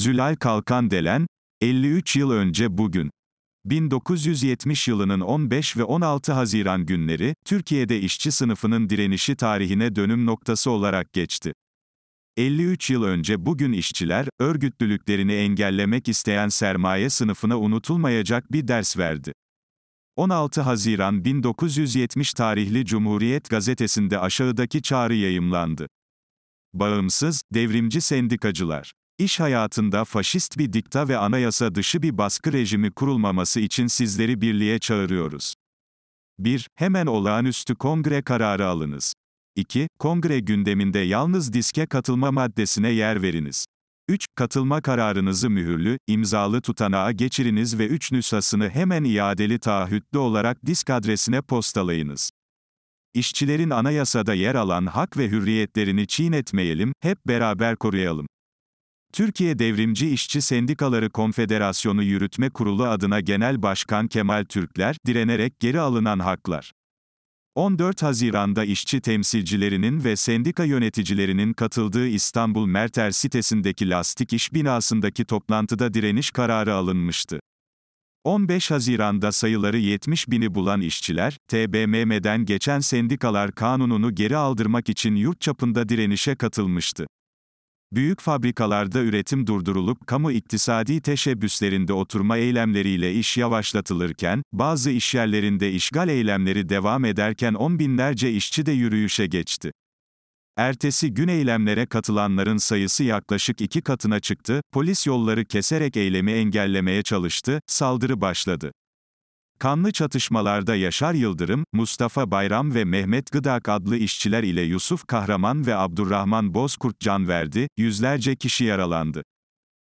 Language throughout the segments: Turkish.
Zülal Kalkan Delen, 53 yıl önce bugün. 1970 yılının 15 ve 16 Haziran günleri, Türkiye'de işçi sınıfının direnişi tarihine dönüm noktası olarak geçti. 53 yıl önce bugün işçiler, örgütlülüklerini engellemek isteyen sermaye sınıfına unutulmayacak bir ders verdi. 16 Haziran 1970 tarihli Cumhuriyet gazetesinde aşağıdaki çağrı yayımlandı. Bağımsız, devrimci sendikacılar. İş hayatında faşist bir dikta ve anayasa dışı bir baskı rejimi kurulmaması için sizleri birliğe çağırıyoruz. 1. Hemen olağanüstü kongre kararı alınız. 2. Kongre gündeminde yalnız diske katılma maddesine yer veriniz. 3. Katılma kararınızı mühürlü, imzalı tutanağa geçiriniz ve 3 nüshasını hemen iadeli taahhütlü olarak disk adresine postalayınız. İşçilerin anayasada yer alan hak ve hürriyetlerini çiğnetmeyelim, hep beraber koruyalım. Türkiye Devrimci İşçi Sendikaları Konfederasyonu Yürütme Kurulu adına Genel Başkan Kemal Türkler, direnerek geri alınan haklar. 14 Haziran'da işçi temsilcilerinin ve sendika yöneticilerinin katıldığı İstanbul Merter sitesindeki Lastik iş binasındaki toplantıda direniş kararı alınmıştı. 15 Haziran'da sayıları 70 bini bulan işçiler, TBMM'den geçen sendikalar kanununu geri aldırmak için yurt çapında direnişe katılmıştı. Büyük fabrikalarda üretim durdurulup kamu iktisadi teşebbüslerinde oturma eylemleriyle iş yavaşlatılırken, bazı işyerlerinde işgal eylemleri devam ederken on binlerce işçi de yürüyüşe geçti. Ertesi gün eylemlere katılanların sayısı yaklaşık iki katına çıktı, polis yolları keserek eylemi engellemeye çalıştı, saldırı başladı. Kanlı çatışmalarda Yaşar Yıldırım, Mustafa Bayram ve Mehmet Gıdak adlı işçiler ile Yusuf Kahraman ve Abdurrahman Bozkurt can verdi, yüzlerce kişi yaralandı.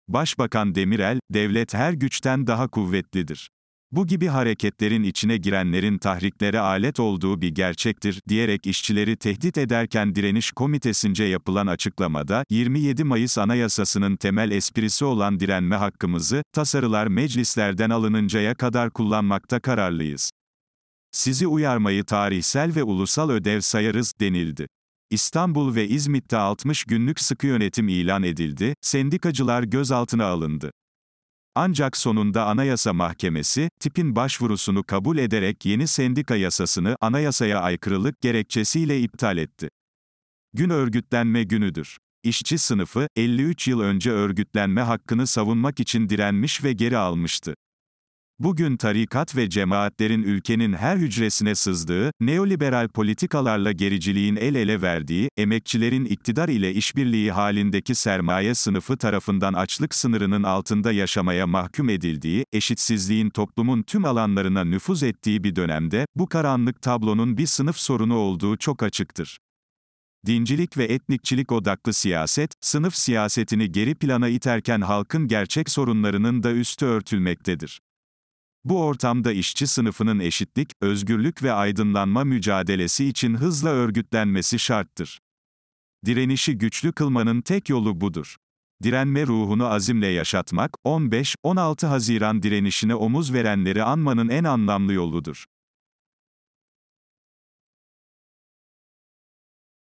Başbakan Demirel, devlet her güçten daha kuvvetlidir. Bu gibi hareketlerin içine girenlerin tahriklere alet olduğu bir gerçektir, diyerek işçileri tehdit ederken direniş komitesince yapılan açıklamada, 27 Mayıs Anayasasının temel esprisi olan direnme hakkımızı, tasarılar meclislerden alınıncaya kadar kullanmakta kararlıyız. Sizi uyarmayı tarihsel ve ulusal ödev sayarız, denildi. İstanbul ve İzmit'te 60 günlük sıkı yönetim ilan edildi, sendikacılar gözaltına alındı. Ancak sonunda Anayasa Mahkemesi, tipin başvurusunu kabul ederek yeni sendika yasasını anayasaya aykırılık gerekçesiyle iptal etti. Gün örgütlenme günüdür. İşçi sınıfı, 53 yıl önce örgütlenme hakkını savunmak için direnmiş ve geri almıştı. Bugün tarikat ve cemaatlerin ülkenin her hücresine sızdığı, neoliberal politikalarla gericiliğin el ele verdiği, emekçilerin iktidar ile işbirliği halindeki sermaye sınıfı tarafından açlık sınırının altında yaşamaya mahkum edildiği, eşitsizliğin toplumun tüm alanlarına nüfuz ettiği bir dönemde, bu karanlık tablonun bir sınıf sorunu olduğu çok açıktır. Dincilik ve etnikçilik odaklı siyaset, sınıf siyasetini geri plana iterken halkın gerçek sorunlarının da üstü örtülmektedir. Bu ortamda işçi sınıfının eşitlik, özgürlük ve aydınlanma mücadelesi için hızla örgütlenmesi şarttır. Direnişi güçlü kılmanın tek yolu budur. Direnme ruhunu azimle yaşatmak, 15-16 Haziran direnişine omuz verenleri anmanın en anlamlı yoludur.